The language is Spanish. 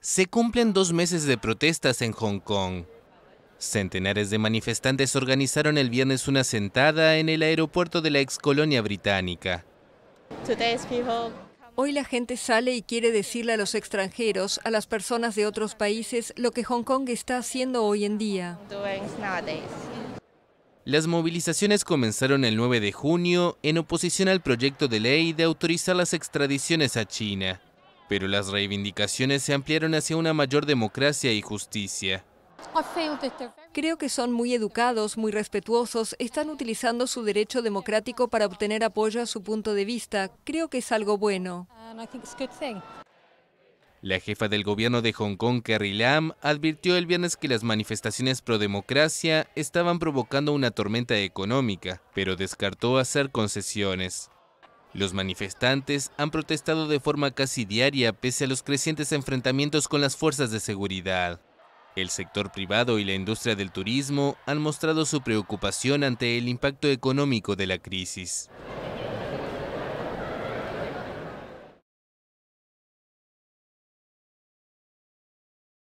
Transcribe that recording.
se cumplen dos meses de protestas en Hong Kong. Centenares de manifestantes organizaron el viernes una sentada en el aeropuerto de la excolonia británica. Hoy la gente sale y quiere decirle a los extranjeros, a las personas de otros países, lo que Hong Kong está haciendo hoy en día. Las movilizaciones comenzaron el 9 de junio en oposición al proyecto de ley de autorizar las extradiciones a China pero las reivindicaciones se ampliaron hacia una mayor democracia y justicia. Creo que son muy educados, muy respetuosos, están utilizando su derecho democrático para obtener apoyo a su punto de vista. Creo que es algo bueno. La jefa del gobierno de Hong Kong, Carrie Lam, advirtió el viernes que las manifestaciones pro democracia estaban provocando una tormenta económica, pero descartó hacer concesiones. Los manifestantes han protestado de forma casi diaria pese a los crecientes enfrentamientos con las fuerzas de seguridad. El sector privado y la industria del turismo han mostrado su preocupación ante el impacto económico de la crisis.